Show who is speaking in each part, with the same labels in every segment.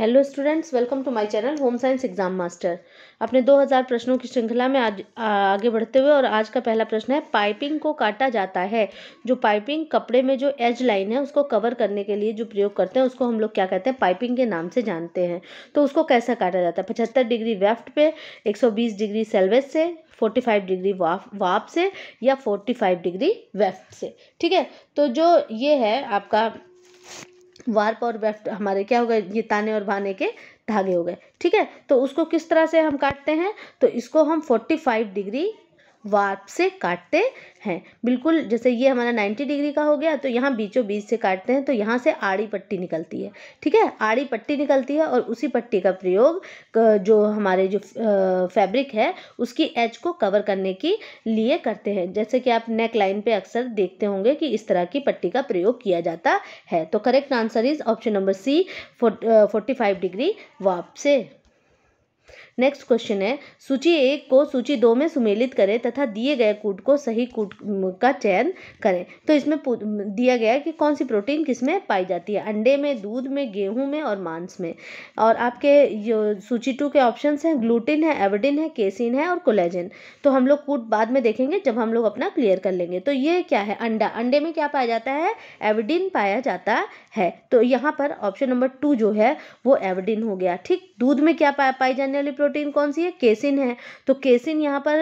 Speaker 1: hello students welcome to my channel home science exam master अपने 2000 प्रश्नों की श्रृंखला में आज आ, आगे बढ़ते हुए और आज का पहला प्रश्न है पाइपिंग को काटा जाता है जो पाइपिंग कपड़े में जो एज लाइन है उसको कवर करने के लिए जो प्रयोग करते हैं उसको हम लोग क्या कहते हैं पाइपिंग के नाम से जानते हैं तो उसको कैसा काटा जाता है पचहत्तर डिग्री वेफ्ट पे एक डिग्री सेल्वेज से forty five degree warp warp से या फोर्टी फाइव डिग्री वेफ्ट से ठीक है तो जो ये है आपका वार्प और वेफ्ट हमारे क्या हो गए ये ताने और भाने के धागे हो गए ठीक है तो उसको किस तरह से हम काटते हैं तो इसको हम 45 डिग्री वार्प से काटते हैं बिल्कुल जैसे ये हमारा 90 डिग्री का हो गया तो यहाँ बीचों बीच से काटते हैं तो यहाँ से आड़ी पट्टी निकलती है ठीक है आड़ी पट्टी निकलती है और उसी पट्टी का प्रयोग जो हमारे जो फैब्रिक है उसकी एज को कवर करने के लिए करते हैं जैसे कि आप नेक लाइन पर अक्सर देखते होंगे कि इस तरह की पट्टी का प्रयोग किया जाता है तो correct answer is option number C forty five degree warp से नेक्स्ट क्वेश्चन है सूची एक को सूची दो में सुमेलित करें तथा दिए गए कूट को सही कूट का चयन करें तो इसमें दिया गया कि कौन सी प्रोटीन किसमें पाई जाती है अंडे में दूध में गेहूं में और मांस में और आपके जो सूची टू के ऑप्शन हैं ग्लूटिन है एवडिन है केसिन है और कोलेजन तो हम लोग कूट बाद में देखेंगे जब हम लोग अपना क्लियर कर लेंगे तो ये क्या है अंडा अंडे में क्या पाया जाता है एवडिन पाया जाता है तो यहाँ पर ऑप्शन नंबर टू जो है वो एवडिन हो गया ठीक दूध में क्या पाई जाने वाली प्रोटीन कौन सी है केसिन है तो केसिन यहाँ पर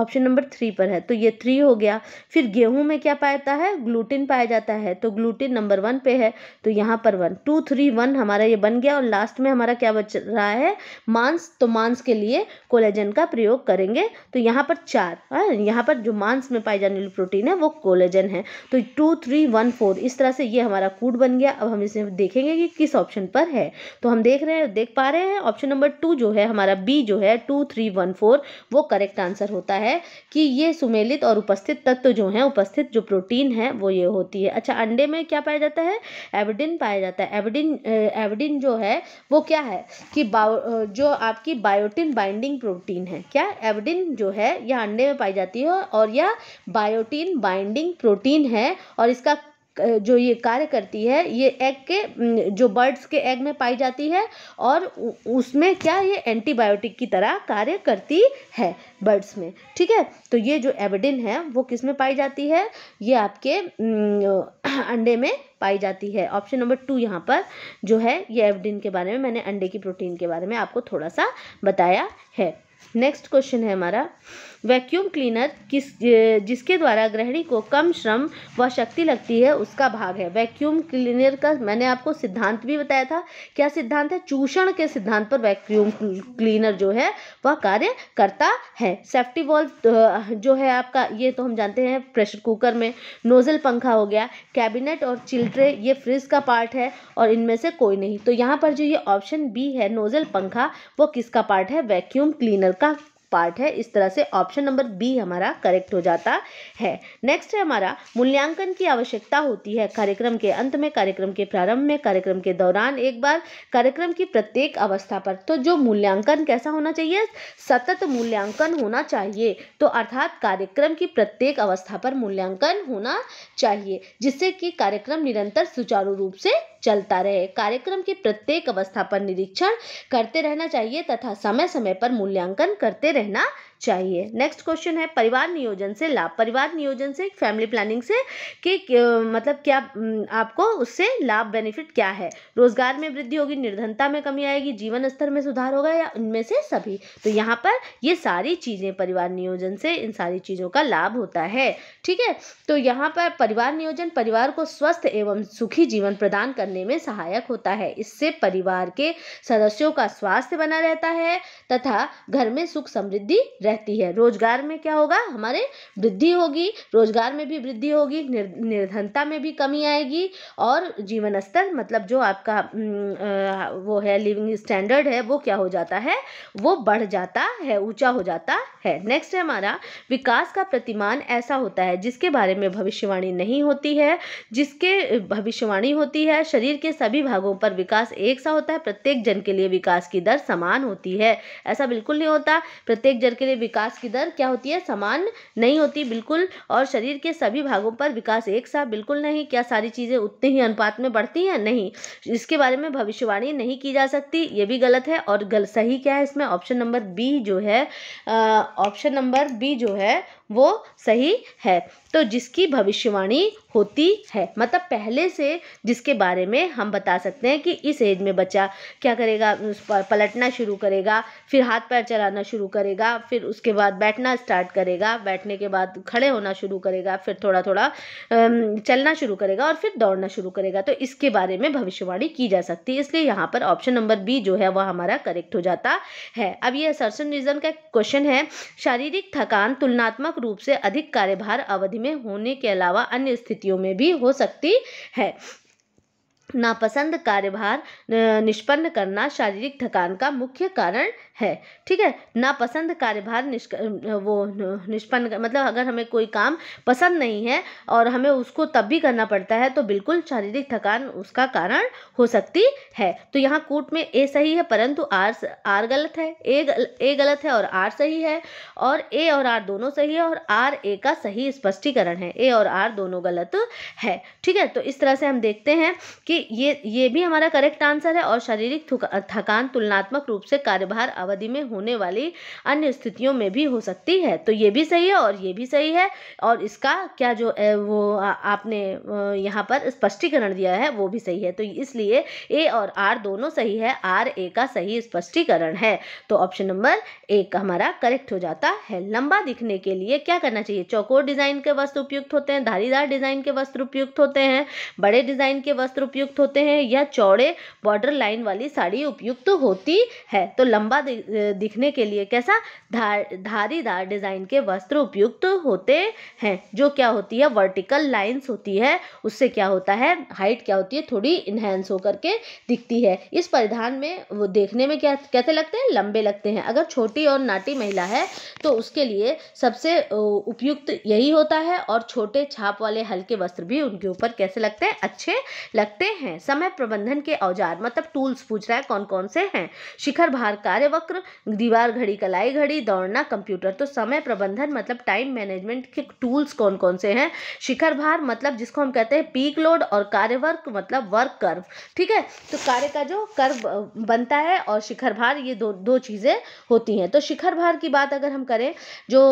Speaker 1: ऑप्शन नंबर थ्री पर है तो ये थ्री हो गया फिर गेहूं में क्या पाता है ग्लूटिन पाया जाता है तो ग्लूटिन नंबर वन पे है तो यहाँ पर वन टू थ्री वन हमारा ये बन गया और लास्ट में हमारा क्या बच रहा है मांस तो मांस के लिए कोलेजन का प्रयोग करेंगे तो यहाँ पर चार हाँ यहाँ पर जो मांस में पाई जाने वाली प्रोटीन है वो कोलेजन है तो टू थ्री वन फोर इस तरह से ये हमारा कूड बन गया अब हम इसे देखेंगे कि किस ऑप्शन पर है तो हम देख रहे हैं देख पा रहे हैं ऑप्शन नंबर टू जो है हमारा बी जो है टू थ्री वन फोर वो करेक्ट आंसर होता है कि ये सुमेलित और उपस्थित तत्व जो हैं उपस्थित जो प्रोटीन है वो ये होती है अच्छा अंडे में क्या पाया जाता है एविडिन पाया जाता है एविडिन एविडिन जो है वो क्या है कि जो आपकी बायोटिन बाइंडिंग प्रोटीन है क्या एविडिन जो है यह अंडे में पाई जाती है और यह बायोटिन बाइंडिंग प्रोटीन है और इसका जो ये कार्य करती है ये एग के जो बर्ड्स के एग में पाई जाती है और उसमें क्या ये एंटीबायोटिक की तरह कार्य करती है बर्ड्स में ठीक है तो ये जो एविडिन है वो किस में पाई जाती है ये आपके अंडे में पाई जाती है ऑप्शन नंबर टू यहाँ पर जो है ये एविडिन के बारे में मैंने अंडे की प्रोटीन के बारे में आपको थोड़ा सा बताया है नेक्स्ट क्वेश्चन है हमारा वैक्यूम क्लीनर किस जिसके द्वारा गृहिणी को कम श्रम व शक्ति लगती है उसका भाग है वैक्यूम क्लीनर का मैंने आपको सिद्धांत भी बताया था क्या सिद्धांत है चूषण के सिद्धांत पर वैक्यूम क्लीनर जो है वह कार्य करता है सेफ्टी वॉल्व जो है आपका ये तो हम जानते हैं प्रेशर कुकर में नोजल पंखा हो गया कैबिनेट और चिल्ड्रे ये फ्रिज का पार्ट है और इनमें से कोई नहीं तो यहाँ पर जो ये ऑप्शन बी है नोजल पंखा वो किसका पार्ट है वैक्यूम क्लीनर का पार्ट है इस तरह से ऑप्शन नंबर बी हमारा करेक्ट हो जाता है नेक्स्ट है हमारा मूल्यांकन की आवश्यकता होती है कार्यक्रम के अंत में कार्यक्रम के प्रारंभ में कार्यक्रम के दौरान एक बार कार्यक्रम की प्रत्येक अवस्था पर तो जो मूल्यांकन कैसा होना चाहिए सतत मूल्यांकन होना चाहिए तो अर्थात कार्यक्रम की प्रत्येक अवस्था पर मूल्यांकन होना चाहिए जिससे कि कार्यक्रम निरंतर सुचारू रूप से चलता रहे कार्यक्रम की प्रत्येक अवस्था पर निरीक्षण करते रहना चाहिए तथा समय समय पर मूल्यांकन करते रहना चाहिए नेक्स्ट क्वेश्चन है परिवार नियोजन से लाभ परिवार नियोजन से फैमिली प्लानिंग से कि मतलब क्या आपको उससे लाभ बेनिफिट क्या है रोजगार में वृद्धि होगी निर्धनता में कमी आएगी जीवन स्तर में सुधार होगा या उनमें से सभी तो यहाँ पर ये सारी चीज़ें परिवार नियोजन से इन सारी चीज़ों का लाभ होता है ठीक है तो यहाँ पर परिवार नियोजन परिवार को स्वस्थ एवं सुखी जीवन प्रदान करने में सहायक होता है इससे परिवार के सदस्यों का स्वास्थ्य बना रहता है तथा घर में सुख समृद्धि रहती है रोजगार में क्या होगा हमारे वृद्धि होगी रोजगार में भी वृद्धि होगी निर, निर्धनता में भी कमी आएगी और जीवन स्तर मतलब जो आपका वो है लिविंग स्टैंडर्ड है वो क्या हो जाता है वो बढ़ जाता है ऊंचा हो जाता है नेक्स्ट है हमारा विकास का प्रतिमान ऐसा होता है जिसके बारे में भविष्यवाणी नहीं होती है जिसके भविष्यवाणी होती है शरीर के सभी भागों पर विकास एक सा होता है प्रत्येक जन के लिए विकास की दर समान होती है ऐसा बिल्कुल नहीं होता प्रत्येक जन के लिए विकास की दर क्या होती है समान नहीं होती बिल्कुल और शरीर के सभी भागों पर विकास एक साथ बिल्कुल नहीं क्या सारी चीज़ें उतने ही अनुपात में बढ़ती हैं नहीं इसके बारे में भविष्यवाणी नहीं की जा सकती ये भी गलत है और गल सही क्या है इसमें ऑप्शन नंबर बी जो है ऑप्शन नंबर बी जो है वो सही है तो जिसकी भविष्यवाणी होती है मतलब पहले से जिसके बारे में हम बता सकते हैं कि इस एज में बच्चा क्या करेगा उस पर पलटना शुरू करेगा फिर हाथ पैर चलाना शुरू करेगा फिर उसके बाद बैठना स्टार्ट करेगा बैठने के बाद खड़े होना शुरू करेगा फिर थोड़ा थोड़ा चलना शुरू करेगा और फिर दौड़ना शुरू करेगा तो इसके बारे में भविष्यवाणी की जा सकती है इसलिए यहाँ पर ऑप्शन नंबर बी जो है वह हमारा करेक्ट हो जाता है अब यह असर्सन रीज़न का क्वेश्चन है शारीरिक थकान तुलनात्मक रूप से अधिक कार्यभार अवधि में होने के अलावा अन्य स्थितियों में भी हो सकती है नापसंद कार्यभार निष्पन्न करना शारीरिक थकान का मुख्य कारण है ठीक है नापसंद कार्यभार निष्क वो निष्पन्न मतलब अगर हमें कोई काम पसंद नहीं है और हमें उसको तब भी करना पड़ता है तो बिल्कुल शारीरिक थकान उसका कारण हो सकती है तो यहाँ कूट में ए सही है परंतु आर आर गलत है ए गल, ए गलत है और आर सही है और ए और आर दोनों सही है और आर ए का सही स्पष्टीकरण है ए और आर दोनों गलत है ठीक है तो इस तरह से हम देखते हैं कि ये ये भी हमारा करेक्ट आंसर है और शारीरिक थकान तुलनात्मक रूप से कार्यभार अवधि में होने वाली अन्य स्थितियों में भी हो सकती है तो ये भी सही है और ये भी सही है और इसका क्या जो वो आपने यहाँ पर स्पष्टीकरण दिया है वो भी सही है तो इसलिए ए और आर दोनों सही है आर ए का सही स्पष्टीकरण है तो ऑप्शन नंबर एक हमारा करेक्ट हो जाता है लंबा दिखने के लिए क्या करना चाहिए चौकोर डिजाइन के वस्त्र उपयुक्त होते हैं धारीदार डिजाइन के वस्त्र उपयुक्त होते हैं बड़े डिजाइन के वस्त्र उपयुक्त उपयुक्त होते हैं या चौड़े बॉर्डर लाइन वाली साड़ी उपयुक्त तो होती है तो लंबा दिखने के लिए कैसा धार धारीदार डिज़ाइन के वस्त्र उपयुक्त तो होते हैं जो क्या होती है वर्टिकल लाइंस होती है उससे क्या होता है हाइट क्या होती है थोड़ी इन्हेंस होकर के दिखती है इस परिधान में वो देखने में क्या कैसे लगते हैं लंबे लगते हैं अगर छोटी और नाटी महिला है तो उसके लिए सबसे उपयुक्त यही होता है और छोटे छाप वाले हल्के वस्त्र भी उनके ऊपर कैसे लगते हैं अच्छे लगते हैं समय प्रबंधन के औजार मतलब टूल्स पूछ रहा है कौन कौन से हैं शिखर भार वक्र दीवार घड़ी कलाई घड़ी दौड़ना कंप्यूटर तो समय प्रबंधन मतलब टाइम मैनेजमेंट के टूल्स कौन कौन से हैं शिखर भार मतलब जिसको हम कहते हैं पीक लोड और कार्यवर्क मतलब वर्क कर्व ठीक है तो कार्य का जो कर्व बनता है और शिखर भार ये दो दो चीज़ें होती हैं तो शिखर भार की बात अगर हम करें जो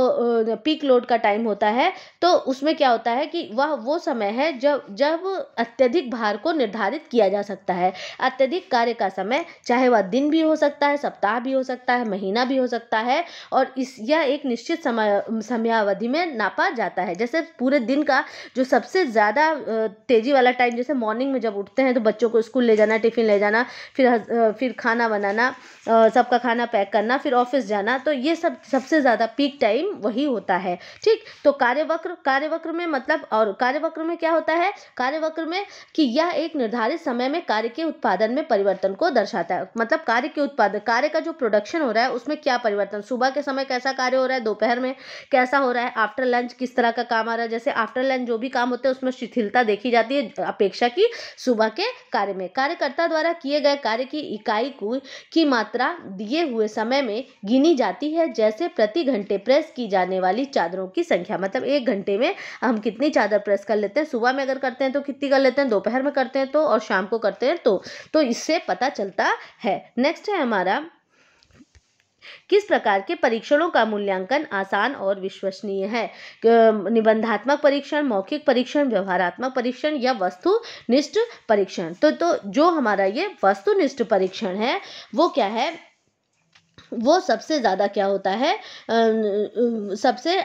Speaker 1: पीक लोड का टाइम होता है तो उसमें क्या होता है कि वह वो समय है जब जब अत्यधिक भार को निर्धारित निर्धारित किया जा सकता है अत्यधिक कार्य का समय चाहे वह दिन भी हो सकता है सप्ताह भी हो सकता है महीना भी हो सकता है और इस यह एक निश्चित समय समयावधि में नापा जाता है जैसे पूरे दिन का जो सबसे ज़्यादा तेज़ी वाला टाइम जैसे मॉर्निंग में जब उठते हैं तो बच्चों को स्कूल ले जाना टिफ़िन ले जाना फिर फिर खाना बनाना सबका खाना पैक करना फिर ऑफिस जाना तो ये सब सबसे ज़्यादा पीक टाइम वही होता है ठीक तो कार्यवक्र कार्यवक्र में मतलब और कार्यवक्र में क्या होता है कार्यवक्र में कि यह एक निर्धारित समय में कार्य के उत्पादन में परिवर्तन को दर्शाता है मतलब कार्य के उत्पादन कार्य का जो प्रोडक्शन हो रहा है उसमें क्या परिवर्तन सुबह के समय कैसा कार्य हो रहा है दोपहर में कैसा हो रहा है आफ्टर लंच किस तरह का काम आ रहा है जैसे आफ्टर लंच जो भी काम होते हैं उसमें शिथिलता देखी जाती है अपेक्षा की सुबह के कार्य में कार्यकर्ता द्वारा किए गए कार्य की इकाई को की मात्रा दिए हुए समय में गिनी जाती है जैसे प्रति घंटे प्रेस की जाने वाली चादरों की संख्या मतलब एक घंटे में हम कितनी चादर प्रेस कर लेते हैं सुबह में अगर करते हैं तो कितनी कर लेते हैं दोपहर में करते हैं तो तो और शाम को करते हैं तो तो इससे पता चलता है नेक्स्ट है हमारा किस प्रकार के परीक्षणों का मूल्यांकन आसान और विश्वसनीय है निबंधात्मक परीक्षण मौखिक परीक्षण व्यवहारात्मक परीक्षण या वस्तुनिष्ठ परीक्षण तो तो जो हमारा ये वस्तुनिष्ठ परीक्षण है वो क्या है वो सबसे ज़्यादा क्या होता है सबसे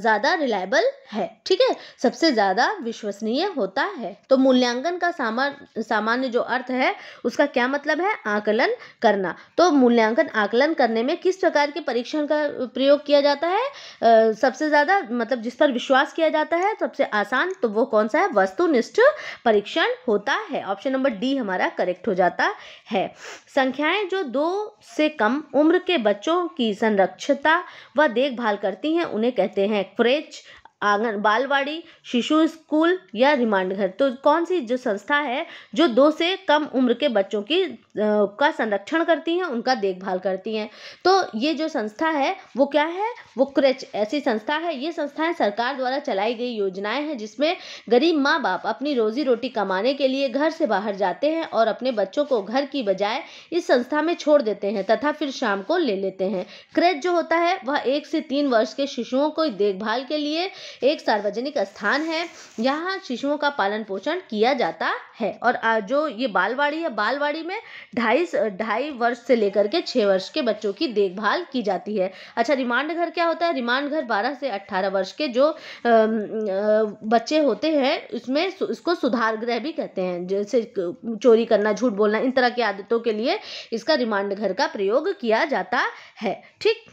Speaker 1: ज़्यादा रिलायबल है ठीक है सबसे ज़्यादा विश्वसनीय होता है तो मूल्यांकन का सामान सामान्य जो अर्थ है उसका क्या मतलब है आकलन करना तो मूल्यांकन आकलन करने में किस प्रकार के परीक्षण का प्रयोग किया जाता है सबसे ज़्यादा मतलब जिस पर विश्वास किया जाता है सबसे आसान तो वो कौन सा है वस्तुनिष्ठ परीक्षण होता है ऑप्शन नंबर डी हमारा करेक्ट हो जाता है संख्याएं जो दो से कम उम्र के बच्चों की संरक्षता व देखभाल करती हैं उन्हें कहते हैं क्रेच आंगन बालवाड़ी शिशु स्कूल या रिमांड घर तो कौन सी जो संस्था है जो दो से कम उम्र के बच्चों की का संरक्षण करती हैं उनका देखभाल करती हैं तो ये जो संस्था है वो क्या है वो क्रेच ऐसी संस्था है ये संस्थाएं सरकार द्वारा चलाई गई योजनाएं हैं जिसमें गरीब माँ बाप अपनी रोजी रोटी कमाने के लिए घर से बाहर जाते हैं और अपने बच्चों को घर की बजाय इस संस्था में छोड़ देते हैं तथा फिर शाम को ले लेते हैं क्रेच जो होता है वह एक से तीन वर्ष के शिशुओं को देखभाल के लिए एक सार्वजनिक स्थान है यहाँ शिशुओं का पालन पोषण किया जाता है और जो ये बालवाड़ी है बालवाड़ी में ढाई ढाई वर्ष से लेकर के छः वर्ष के बच्चों की देखभाल की जाती है अच्छा रिमांड घर क्या होता है रिमांड घर बारह से अट्ठारह वर्ष के जो बच्चे होते हैं उसमें इसको सुधार गृह भी कहते हैं जैसे चोरी करना झूठ बोलना इन तरह की आदतों के लिए इसका रिमांड घर का प्रयोग किया जाता है ठीक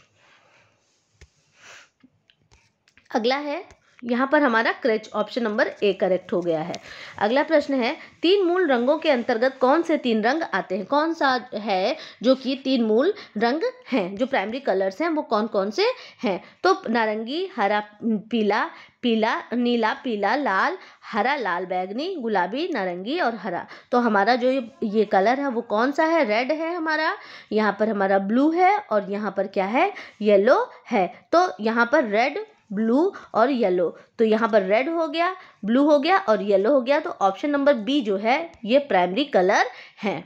Speaker 1: अगला है यहाँ पर हमारा creche option number A correct हो गया है अगला प्रश्न है तीन मूल रंगों के अंतर्गत कौन से तीन रंग आते हैं कौन सा है जो कि तीन मूल रंग हैं जो प्राइमरी कलर्स हैं वो कौन कौन से हैं तो नारंगी हरा पीला पीला नीला पीला लाल हरा लाल बैगनी गुलाबी नारंगी और हरा तो हमारा जो ये कलर है वो कौन सा है रेड है हमारा यहाँ पर हमारा ब्लू है और यहाँ पर क्या है येलो है तो यहाँ पर रेड ब्लू और येलो तो यहाँ पर रेड हो गया ब्लू हो गया और येलो हो गया तो ऑप्शन नंबर बी जो है ये प्राइमरी कलर हैं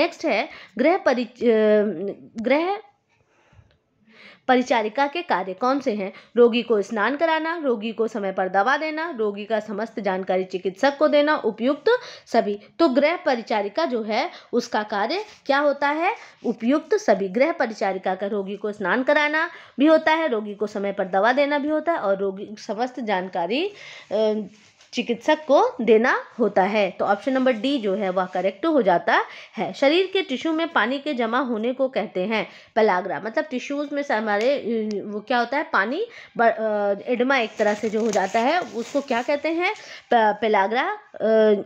Speaker 1: नेक्स्ट है ग्रह परिच ग्रह परिचारिका के कार्य कौन से हैं रोगी को स्नान कराना रोगी को समय पर दवा देना रोगी का समस्त जानकारी चिकित्सक को देना उपयुक्त सभी तो गृह परिचारिका जो है उसका कार्य क्या होता है उपयुक्त सभी गृह परिचारिका का रोगी को स्नान कराना भी होता है रोगी को समय पर दवा देना भी होता है और रोगी समस्त जानकारी चिकित्सक को देना होता है तो ऑप्शन नंबर डी जो है वह करेक्ट हो जाता है शरीर के टिश्यू में पानी के जमा होने को कहते हैं पलाग्रा मतलब टिश्यूज़ में हमारे वो क्या होता है पानी एडमा एक तरह से जो हो जाता है उसको क्या कहते हैं पलाग्रा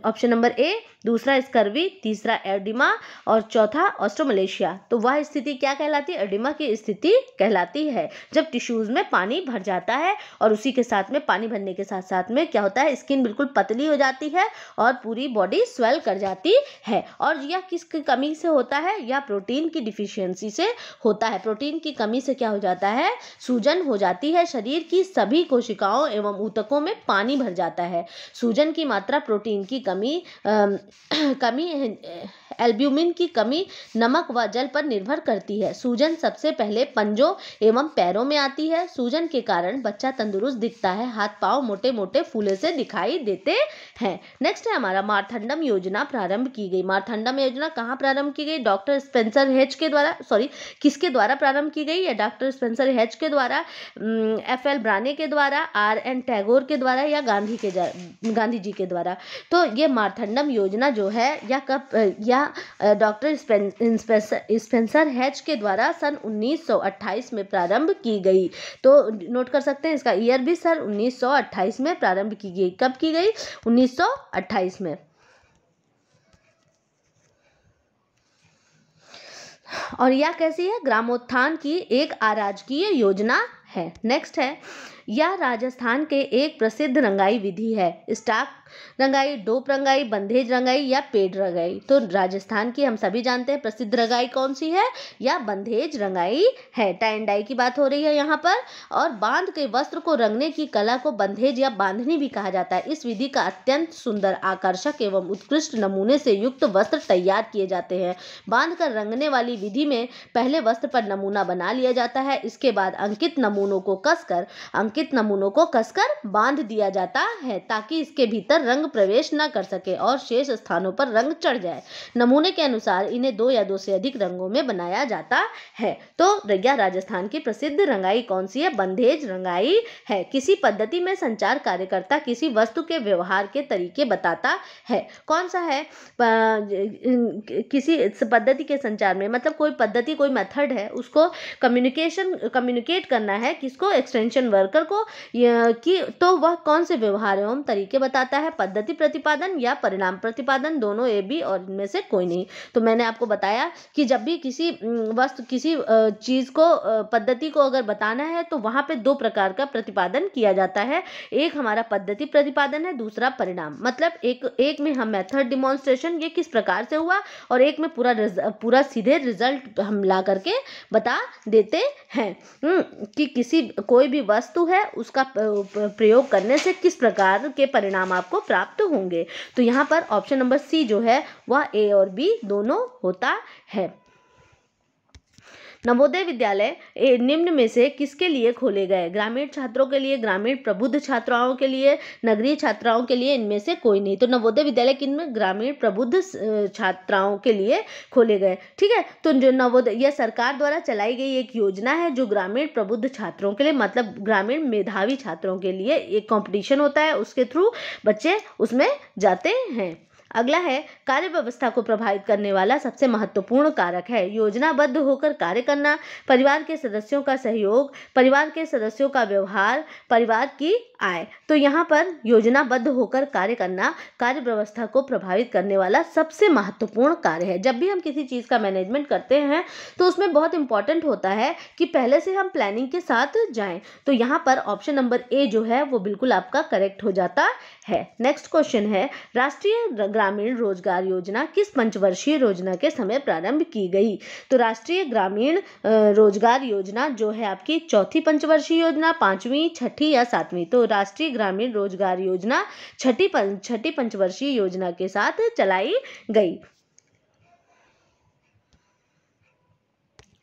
Speaker 1: ऑप्शन नंबर ए दूसरा स्कर्वी तीसरा एडिमा और चौथा ऑस्ट्रोमलेशिया तो वह स्थिति क्या कहलाती है एडिमा की स्थिति कहलाती है जब टिश्यूज़ में पानी भर जाता है और उसी के साथ में पानी भरने के साथ साथ में क्या होता है स्किन स्किन बिल्कुल पतली हो जाती है और पूरी बॉडी स्वेल कर जाती है और यह किसकी कमी से होता है यह प्रोटीन की डिफिशियंसी से होता है प्रोटीन की कमी से क्या हो जाता है सूजन हो जाती है शरीर की सभी कोशिकाओं एवं ऊतकों में पानी भर जाता है सूजन की मात्रा प्रोटीन की कमी आ, कमी एल्ब्यूमिन की कमी नमक व जल पर निर्भर करती है सूजन सबसे पहले पंजों एवं पैरों में आती है सूजन के कारण बच्चा तंदुरुस्त दिखता है हाथ पाँव मोटे मोटे फूले से दिखाई दिखाई देते हैं नेक्स्ट है हमारा मारथंडम योजना प्रारंभ की गई मारथंडम योजना कहाँ प्रारंभ की गई डॉक्टर स्पेंसर हेच के द्वारा सॉरी किसके द्वारा प्रारंभ की गई या डॉक्टर स्पेंसर हेच के द्वारा एफ एल ब्राने के द्वारा आर एन टैगोर के द्वारा या गांधी के गांधी जी के द्वारा तो ये मारथंडम योजना जो है या कब या डॉक्टर स्पेंसर हैच के द्वारा सन उन्नीस में प्रारंभ की गई तो नोट कर सकते हैं इसका ईयर भी सर 1928 में प्रारंभ की गई कब कब की गई 1928 में और यह कैसी है ग्रामोत्थान की एक अराजकीय योजना है नेक्स्ट है यह राजस्थान के एक प्रसिद्ध रंगाई विधि है स्टाक रंगाई डोप रंगाई बंधेज रंगाई या पेड़ रंगाई तो राजस्थान की हम सभी जानते हैं प्रसिद्ध रंगाई कौन सी है या बंधेज रंगाई है टाइन डाई की बात हो रही है यहाँ पर और बांध के वस्त्र को रंगने की कला को बंधेज या बांधनी भी कहा जाता है इस विधि का अत्यंत सुंदर आकर्षक एवं उत्कृष्ट नमूने से युक्त वस्त्र तैयार किए जाते हैं बांध कर रंगने वाली विधि में पहले वस्त्र पर नमूना बना लिया जाता है इसके बाद अंकित नमूनों को कसकर अंकित नमूनों को कसकर बांध दिया जाता है ताकि इसके भीतर अंदर रंग प्रवेश न कर सके और शेष स्थानों पर रंग चढ़ जाए नमूने के अनुसार इन्हें दो या दो से अधिक रंगों में बनाया जाता है तो यह राजस्थान की प्रसिद्ध रंगाई कौन सी है बंधेज रंगाई है किसी पद्धति में संचार कार्यकर्ता किसी वस्तु के व्यवहार के तरीके बताता है कौन सा है किसी पद्धति के संचार में मतलब कोई पद्धति कोई मेथड है उसको कम्युनिकेशन कम्युनिकेट करना है किसको एक्सटेंशन वर्कर को कि तो वह कौन से व्यवहार एवं तरीके बताता है है पद्धति प्रतिपादन या परिणाम प्रतिपादन दोनों ए बी और इनमें से कोई नहीं तो मैंने आपको बताया कि जब भी किसी वस्तु किसी चीज़ को पद्धति को अगर बताना है तो वहाँ पे दो प्रकार का प्रतिपादन किया जाता है एक हमारा पद्धति प्रतिपादन है दूसरा परिणाम मतलब एक एक में हम मेथड डिमॉन्स्ट्रेशन ये किस प्रकार से हुआ और एक में पूरा पूरा सीधे रिजल्ट हम ला करके बता देते हैं कि किसी कोई भी वस्तु है उसका प्रयोग करने से किस प्रकार के परिणाम आपको आपको प्राप्त होंगे तो यहाँ पर ऑप्शन नंबर सी जो है वह ए और बी दोनों होता है नवोदय विद्यालय निम्न में से किसके लिए खोले गए ग्रामीण छात्रों के लिए ग्रामीण प्रबुद्ध छात्राओं के लिए नगरीय छात्राओं के लिए इनमें से कोई नहीं तो नवोदय विद्यालय किन में ग्रामीण प्रबुद्ध छात्राओं के लिए खोले गए ठीक है तो जो नवोदय यह सरकार द्वारा चलाई गई एक योजना है जो ग्रामीण प्रबुद्ध छात्रों के लिए मतलब ग्रामीण मेधावी छात्रों के लिए एक कॉम्पिटिशन होता है उसके थ्रू बच्चे उसमें जाते हैं अगला है कार्य व्यवस्था को प्रभावित करने वाला सबसे महत्वपूर्ण कारक है योजनाबद्ध होकर कार्य करना परिवार के सदस्यों का सहयोग परिवार के सदस्यों का व्यवहार परिवार की आय तो यहाँ पर योजनाबद्ध होकर कार्य करना कार्य व्यवस्था को प्रभावित करने वाला सबसे महत्वपूर्ण कार्य है जब भी हम किसी चीज़ का मैनेजमेंट करते हैं तो उसमें बहुत इंपॉर्टेंट होता है कि पहले से हम प्लानिंग के साथ जाएं तो यहाँ पर ऑप्शन नंबर ए जो है वो बिल्कुल आपका करेक्ट हो जाता है नेक्स्ट क्वेश्चन है राष्ट्रीय ग्रामीण रोजगार योजना किस पंचवर्षीय योजना के समय प्रारंभ की गई तो राष्ट्रीय ग्रामीण रोजगार योजना जो है आपकी चौथी पंचवर्षीय योजना पांचवी छठी या सातवीं तो राष्ट्रीय ग्रामीण रोजगार योजना छठी छठी पंचवर्षीय योजना के साथ चलाई गई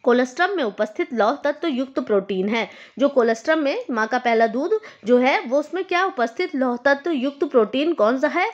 Speaker 1: कोलेस्ट्रम में उपस्थित लौह तत्व युक्त प्रोटीन है जो कोलेस्ट्रम में माँ का पहला दूध जो है वो उसमें क्या उपस्थित लौह तत्व युक्त प्रोटीन कौन सा है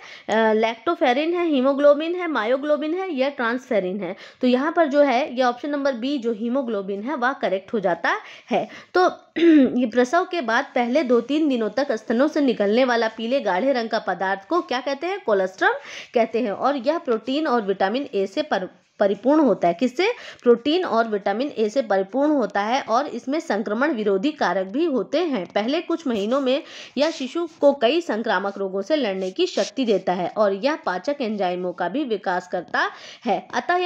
Speaker 1: लैक्टोफेरिन है हीमोग्लोबिन है मायोग्लोबिन है या ट्रांसफेरिन है तो यहाँ पर जो है ये ऑप्शन नंबर बी जो हीमोग्लोबिन है वह करेक्ट हो जाता है तो ये प्रसव के बाद पहले दो तीन दिनों तक स्तनों से निकलने वाला पीले गाढ़े रंग का पदार्थ को क्या कहते हैं कोलेस्ट्रम कहते हैं और यह प्रोटीन और विटामिन ए से पर परिपूर्ण होता है किससे प्रोटीन और विटामिन ए से परिपूर्ण होता है और इसमें संक्रमण विरोधी कारक भी होते हैं पहले कुछ महीनों में यह शिशु को कई संक्रामक रोगों से लड़ने की शक्ति देता है और यह पाचक एंजाइमों का भी विकास करता है अतः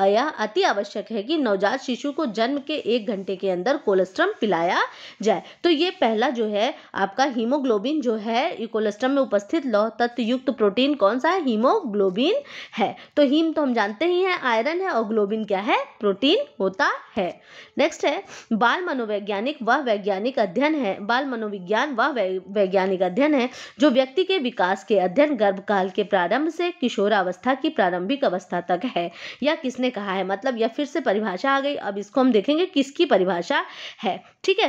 Speaker 1: यह अति आवश्यक है कि नवजात शिशु को जन्म के एक घंटे के अंदर कोलेस्ट्रम पिलाया जाए तो ये पहला जो है आपका हीमोग्लोबिन जो है कोलेस्ट्रम में उपस्थित लौह तत्व युक्त प्रोटीन कौन सा है हीमोग्लोबिन है तो हीम तो हम जानते ही हैं आयरन है और ग्लोबिन क्या है प्रोटीन होता है नेक्स्ट है बाल मनोवैज्ञानिक वह वैज्ञानिक अध्ययन है बाल मनोविज्ञान वह वैज्ञानिक अध्ययन है जो व्यक्ति के विकास के अध्ययन गर्भकाल के प्रारंभ से किशोरावस्था की प्रारंभिक अवस्था तक है या किसने कहा है मतलब या फिर से परिभाषा आ गई अब इसको हम देखेंगे किसकी परिभाषा है ठीक है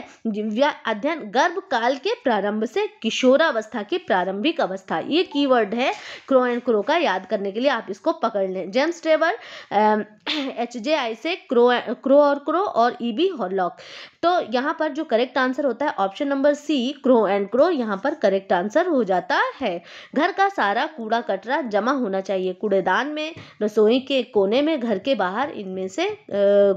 Speaker 1: अध्ययन गर्भकाल के प्रारंभ से किशोरावस्था की प्रारंभिक अवस्था ये कीवर्ड है क्रो एंड क्रो का याद करने के लिए आप इसको पकड़ लें James Trevor H J I से क्रो क्रो और क्रो और ई बी हॉलॉक तो यहाँ पर जो करेक्ट आंसर होता है option number C Crow and Crow यहाँ पर करेक्ट आंसर हो जाता है घर का सारा कूड़ा कचरा जमा होना चाहिए कूड़ेदान में रसोई के कोने में घर के बाहर इनमें से आ,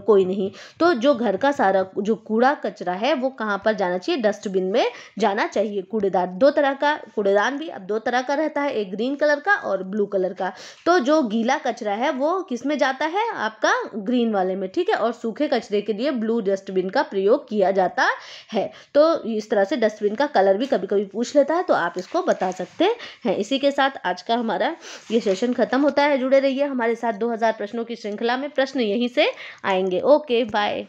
Speaker 1: कोई नहीं तो जो घर का सारा जो कूड़ा कचरा है वो कहाँ पर जाना चाहिए डस्टबिन में जाना चाहिए कूड़ेदान दो तरह का कूड़ेदान भी अब दो तरह का रहता है एक ग्रीन कलर का और ब्लू कलर का तो जो गीला कचरा है वो किस में जाता है आपका ग्रीन वाले में ठीक है और सूखे कचरे के लिए ब्लू डस्टबिन का प्रयोग किया जाता है तो इस तरह से डस्टबिन का कलर भी कभी कभी पूछ लेता है तो आप इसको बता सकते हैं इसी के साथ आज का हमारा ये सेशन खत्म होता है जुड़े रहिए हमारे साथ 2000 प्रश्नों की श्रृंखला में प्रश्न यहीं से आएंगे ओके बाय